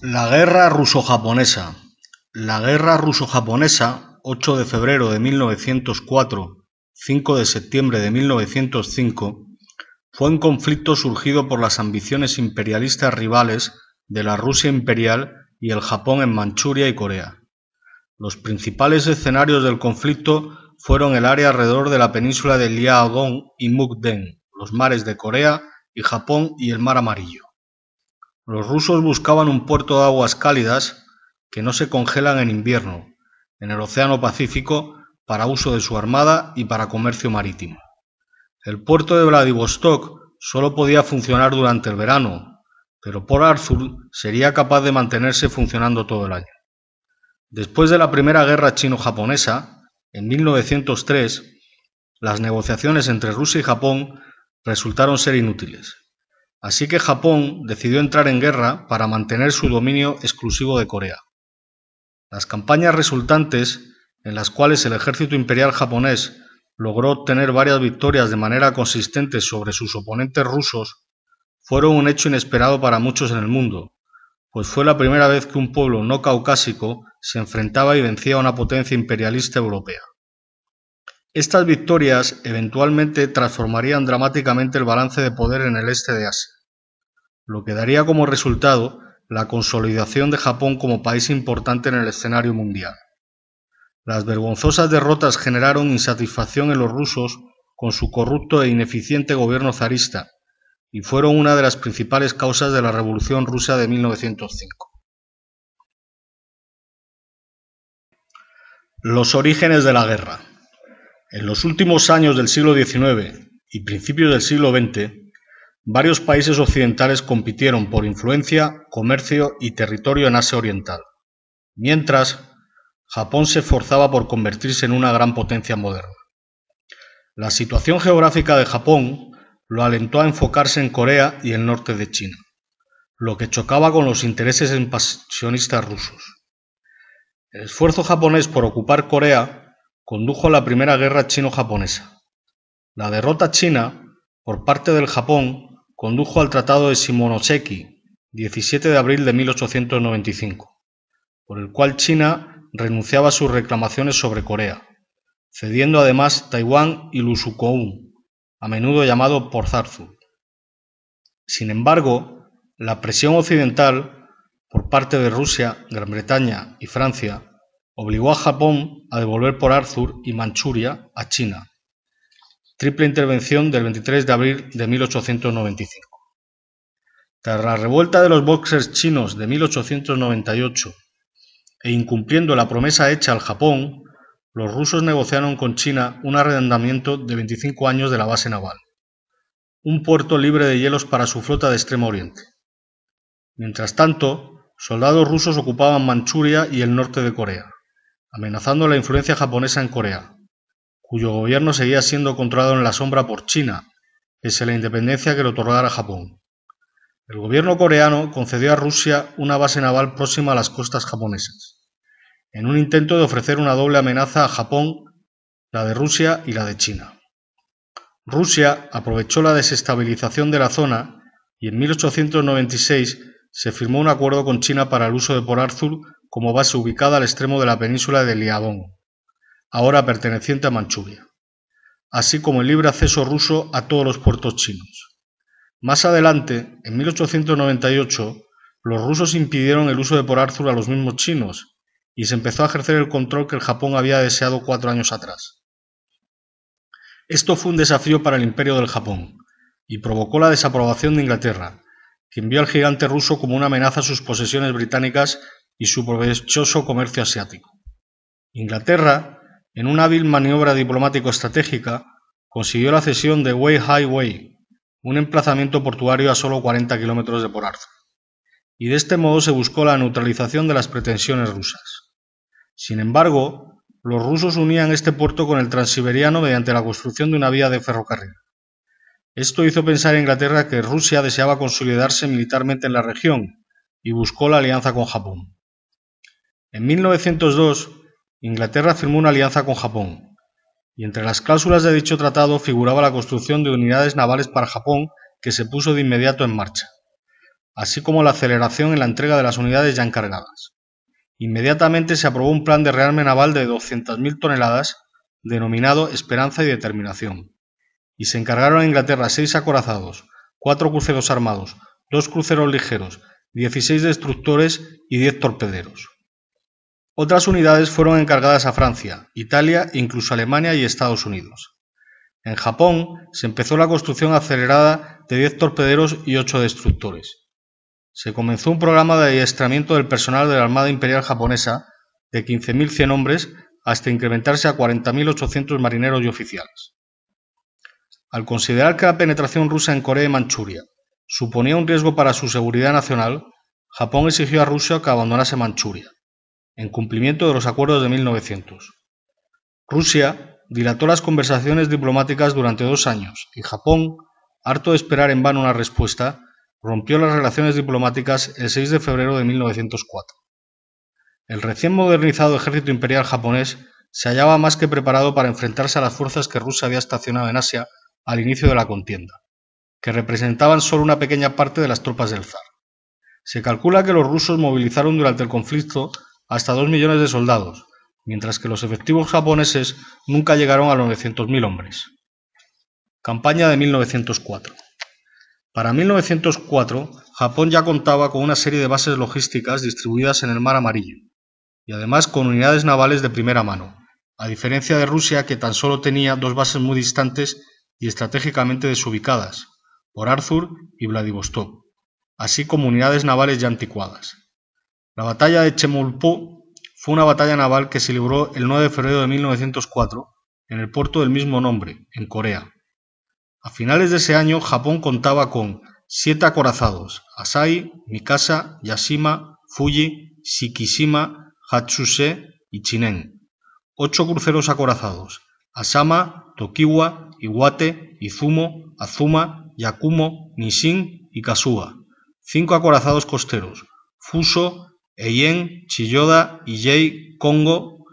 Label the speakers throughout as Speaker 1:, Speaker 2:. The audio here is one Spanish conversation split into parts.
Speaker 1: La Guerra ruso-japonesa La Guerra ruso-japonesa, 8 de febrero de 1904 5 de septiembre de 1905, fue un conflicto surgido por las ambiciones imperialistas rivales de la Rusia imperial y el Japón en Manchuria y Corea. Los principales escenarios del conflicto fueron el área alrededor de la península de Liaodong y Mukden, los mares de Corea y Japón y el Mar Amarillo. Los rusos buscaban un puerto de aguas cálidas que no se congelan en invierno, en el Océano Pacífico, para uso de su armada y para comercio marítimo. El puerto de Vladivostok solo podía funcionar durante el verano, pero por Arthur sería capaz de mantenerse funcionando todo el año. Después de la Primera Guerra Chino-Japonesa, en 1903, las negociaciones entre Rusia y Japón resultaron ser inútiles así que Japón decidió entrar en guerra para mantener su dominio exclusivo de Corea. Las campañas resultantes, en las cuales el ejército imperial japonés logró obtener varias victorias de manera consistente sobre sus oponentes rusos, fueron un hecho inesperado para muchos en el mundo, pues fue la primera vez que un pueblo no caucásico se enfrentaba y vencía a una potencia imperialista europea. Estas victorias eventualmente transformarían dramáticamente el balance de poder en el este de Asia lo que daría como resultado la consolidación de Japón como país importante en el escenario mundial. Las vergonzosas derrotas generaron insatisfacción en los rusos con su corrupto e ineficiente gobierno zarista y fueron una de las principales causas de la Revolución rusa de 1905. Los orígenes de la guerra. En los últimos años del siglo XIX y principios del siglo XX, Varios países occidentales compitieron por influencia, comercio y territorio en Asia Oriental, mientras Japón se esforzaba por convertirse en una gran potencia moderna. La situación geográfica de Japón lo alentó a enfocarse en Corea y el norte de China, lo que chocaba con los intereses expansionistas rusos. El esfuerzo japonés por ocupar Corea condujo a la Primera Guerra Chino-Japonesa. La derrota china por parte del Japón Condujo al Tratado de Simonoseki, 17 de abril de 1895, por el cual China renunciaba a sus reclamaciones sobre Corea, cediendo además Taiwán y Lusukoun, a menudo llamado Porzarzu. Sin embargo, la presión occidental por parte de Rusia, Gran Bretaña y Francia obligó a Japón a devolver por Arthur y Manchuria a China, Triple intervención del 23 de abril de 1895. Tras la revuelta de los boxers chinos de 1898 e incumpliendo la promesa hecha al Japón, los rusos negociaron con China un arrendamiento de 25 años de la base naval, un puerto libre de hielos para su flota de Extremo Oriente. Mientras tanto, soldados rusos ocupaban Manchuria y el norte de Corea, amenazando la influencia japonesa en Corea, cuyo gobierno seguía siendo controlado en la sombra por China, pese a la independencia que le otorgara Japón. El gobierno coreano concedió a Rusia una base naval próxima a las costas japonesas, en un intento de ofrecer una doble amenaza a Japón, la de Rusia y la de China. Rusia aprovechó la desestabilización de la zona y en 1896 se firmó un acuerdo con China para el uso de Port Arthur como base ubicada al extremo de la península de Liaodong ahora perteneciente a Manchuria, así como el libre acceso ruso a todos los puertos chinos. Más adelante, en 1898, los rusos impidieron el uso de por Arthur a los mismos chinos y se empezó a ejercer el control que el Japón había deseado cuatro años atrás. Esto fue un desafío para el imperio del Japón y provocó la desaprobación de Inglaterra, quien vio al gigante ruso como una amenaza a sus posesiones británicas y su provechoso comercio asiático. Inglaterra en una hábil maniobra diplomático-estratégica, consiguió la cesión de Wei Highway, un emplazamiento portuario a solo 40 kilómetros de Arthur, y de este modo se buscó la neutralización de las pretensiones rusas. Sin embargo, los rusos unían este puerto con el transiberiano mediante la construcción de una vía de ferrocarril. Esto hizo pensar a Inglaterra que Rusia deseaba consolidarse militarmente en la región y buscó la alianza con Japón. En 1902, Inglaterra firmó una alianza con Japón, y entre las cláusulas de dicho tratado figuraba la construcción de unidades navales para Japón que se puso de inmediato en marcha, así como la aceleración en la entrega de las unidades ya encargadas. Inmediatamente se aprobó un plan de rearme naval de 200.000 toneladas, denominado Esperanza y Determinación, y se encargaron a Inglaterra seis acorazados, cuatro cruceros armados, dos cruceros ligeros, 16 destructores y 10 torpederos. Otras unidades fueron encargadas a Francia, Italia incluso Alemania y Estados Unidos. En Japón se empezó la construcción acelerada de 10 torpederos y 8 destructores. Se comenzó un programa de adiestramiento del personal de la Armada Imperial Japonesa de 15.100 hombres hasta incrementarse a 40.800 marineros y oficiales. Al considerar que la penetración rusa en Corea y Manchuria suponía un riesgo para su seguridad nacional, Japón exigió a Rusia que abandonase Manchuria en cumplimiento de los acuerdos de 1900. Rusia dilató las conversaciones diplomáticas durante dos años y Japón, harto de esperar en vano una respuesta, rompió las relaciones diplomáticas el 6 de febrero de 1904. El recién modernizado ejército imperial japonés se hallaba más que preparado para enfrentarse a las fuerzas que Rusia había estacionado en Asia al inicio de la contienda, que representaban solo una pequeña parte de las tropas del zar. Se calcula que los rusos movilizaron durante el conflicto hasta 2 millones de soldados, mientras que los efectivos japoneses nunca llegaron a los 900.000 hombres. Campaña de 1904. Para 1904, Japón ya contaba con una serie de bases logísticas distribuidas en el Mar Amarillo, y además con unidades navales de primera mano, a diferencia de Rusia que tan solo tenía dos bases muy distantes y estratégicamente desubicadas, por Arthur y Vladivostok, así como unidades navales ya anticuadas. La batalla de Chemulpo fue una batalla naval que se libró el 9 de febrero de 1904 en el puerto del mismo nombre, en Corea. A finales de ese año, Japón contaba con siete acorazados, Asai, Mikasa, Yashima, Fuji, Shikishima, Hatsuse y Chinen, ocho cruceros acorazados, Asama, Tokiwa, Iwate, Izumo, Azuma, Yakumo, Nishin y Kasua. cinco acorazados costeros, Fuso, Eyen, Chiyoda y Kongo, Congo,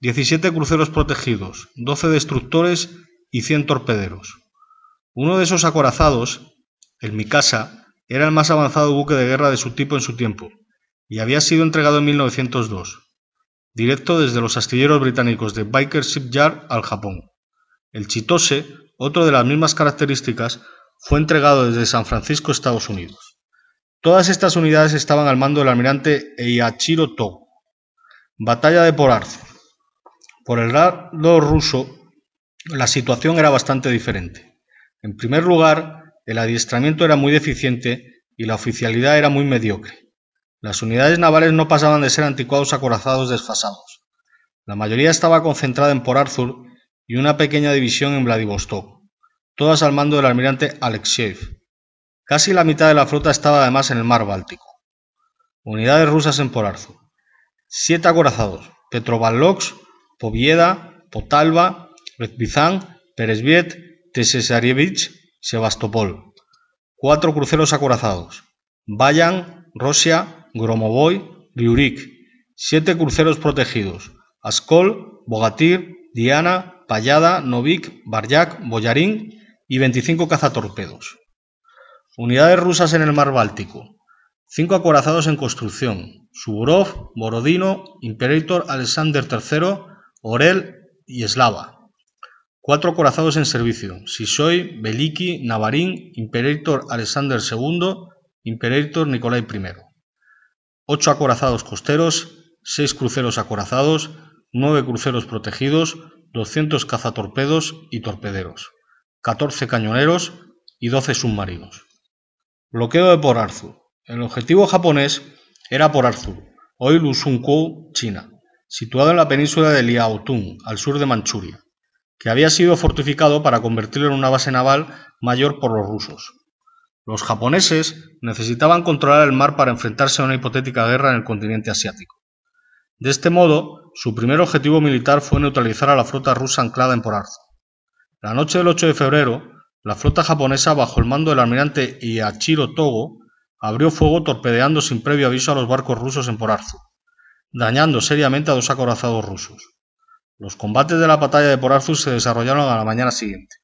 Speaker 1: 17 cruceros protegidos, 12 destructores y 100 torpederos. Uno de esos acorazados, el Mikasa, era el más avanzado buque de guerra de su tipo en su tiempo, y había sido entregado en 1902, directo desde los astilleros británicos de Biker Shipyard al Japón. El Chitose, otro de las mismas características, fue entregado desde San Francisco, Estados Unidos. Todas estas unidades estaban al mando del almirante Eyachiro Togo. Batalla de Arthur Por el lado ruso, la situación era bastante diferente. En primer lugar, el adiestramiento era muy deficiente y la oficialidad era muy mediocre. Las unidades navales no pasaban de ser anticuados acorazados desfasados. La mayoría estaba concentrada en por Arthur y una pequeña división en Vladivostok, todas al mando del almirante Alexeyev. Casi la mitad de la flota estaba además en el mar Báltico. Unidades rusas en Polarzo. Siete acorazados, Petrovallox, Povieda, Potalva, Rezbizán, Peresviet, Tesesarievich, Sebastopol. Cuatro cruceros acorazados, Bayan, Rosia, Gromovoy, Ryurik. Siete cruceros protegidos, Askol, Bogatir, Diana, Payada, Novik, Baryak, Boyarín y 25 cazatorpedos. Unidades rusas en el mar Báltico. Cinco acorazados en construcción. Suburov, Borodino, Imperator Alexander III, Orel y Slava. Cuatro acorazados en servicio. Sisoy, Beliki, Navarín, Imperator Alexander II, Imperator Nikolai I. Ocho acorazados costeros, seis cruceros acorazados, nueve cruceros protegidos, 200 cazatorpedos y torpederos, 14 cañoneros y 12 submarinos. Bloqueo de Porarzu. El objetivo japonés era Porarzu, hoy Lusunkou, China, situado en la península de Liaotung, al sur de Manchuria, que había sido fortificado para convertirlo en una base naval mayor por los rusos. Los japoneses necesitaban controlar el mar para enfrentarse a una hipotética guerra en el continente asiático. De este modo, su primer objetivo militar fue neutralizar a la flota rusa anclada en Porarzu. La noche del 8 de febrero, la flota japonesa, bajo el mando del almirante Iachiro Togo, abrió fuego torpedeando sin previo aviso a los barcos rusos en Porarzu, dañando seriamente a dos acorazados rusos. Los combates de la batalla de Porarzu se desarrollaron a la mañana siguiente.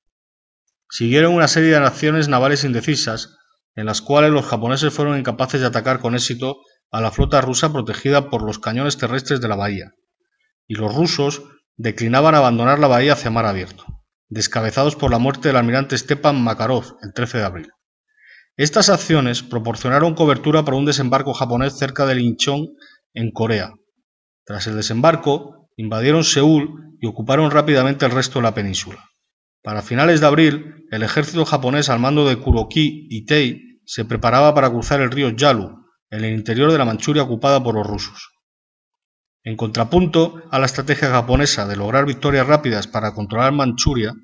Speaker 1: Siguieron una serie de acciones navales indecisas, en las cuales los japoneses fueron incapaces de atacar con éxito a la flota rusa protegida por los cañones terrestres de la bahía, y los rusos declinaban abandonar la bahía hacia mar abierto descabezados por la muerte del almirante Stepan Makarov el 13 de abril. Estas acciones proporcionaron cobertura para un desembarco japonés cerca del Incheon en Corea. Tras el desembarco, invadieron Seúl y ocuparon rápidamente el resto de la península. Para finales de abril, el ejército japonés al mando de Kuroki y Tei se preparaba para cruzar el río Yalu, en el interior de la Manchuria ocupada por los rusos. En contrapunto a la estrategia japonesa de lograr victorias rápidas para controlar Manchuria,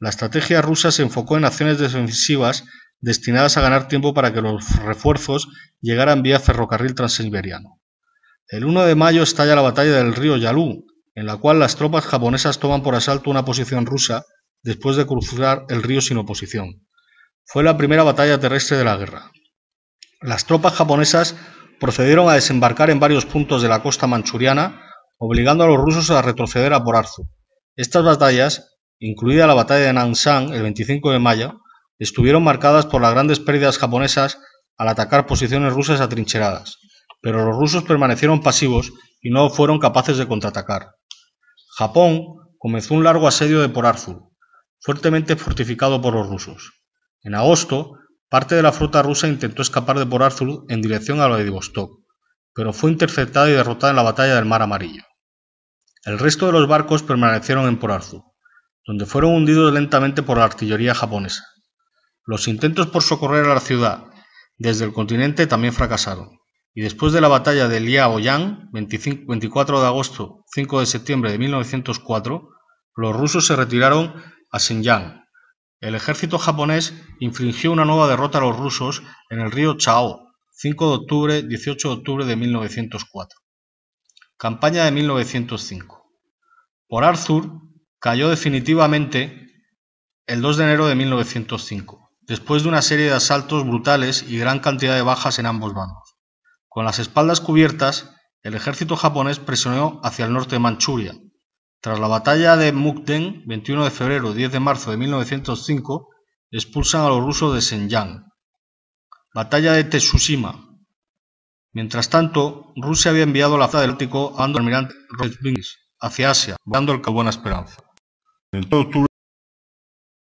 Speaker 1: la estrategia rusa se enfocó en acciones defensivas destinadas a ganar tiempo para que los refuerzos llegaran vía ferrocarril transiberiano. El 1 de mayo estalla la batalla del río Yalu, en la cual las tropas japonesas toman por asalto una posición rusa después de cruzar el río sin oposición. Fue la primera batalla terrestre de la guerra. Las tropas japonesas procedieron a desembarcar en varios puntos de la costa manchuriana, obligando a los rusos a retroceder a Porarzu. Estas batallas, incluida la batalla de Nanshan el 25 de mayo, estuvieron marcadas por las grandes pérdidas japonesas al atacar posiciones rusas atrincheradas, pero los rusos permanecieron pasivos y no fueron capaces de contraatacar. Japón comenzó un largo asedio de Porarzu, fuertemente fortificado por los rusos. En agosto, Parte de la flota rusa intentó escapar de Porarzu en dirección a Vladivostok, pero fue interceptada y derrotada en la batalla del Mar Amarillo. El resto de los barcos permanecieron en Porarzu, donde fueron hundidos lentamente por la artillería japonesa. Los intentos por socorrer a la ciudad desde el continente también fracasaron, y después de la batalla de Liaoyang, 24 de agosto, 5 de septiembre de 1904, los rusos se retiraron a Xinjiang, el ejército japonés infringió una nueva derrota a los rusos en el río Chao, 5 de octubre, 18 de octubre de 1904. Campaña de 1905. Por Arthur cayó definitivamente el 2 de enero de 1905, después de una serie de asaltos brutales y gran cantidad de bajas en ambos bandos. Con las espaldas cubiertas, el ejército japonés presionó hacia el norte de Manchuria, tras la batalla de Mukden, 21 de febrero-10 de marzo de 1905, expulsan a los rusos de Shenyang. Batalla de Tsushima. Mientras tanto, Rusia había enviado la flota del Ártico al almirante hacia Asia, dando el Cabo Buena Esperanza.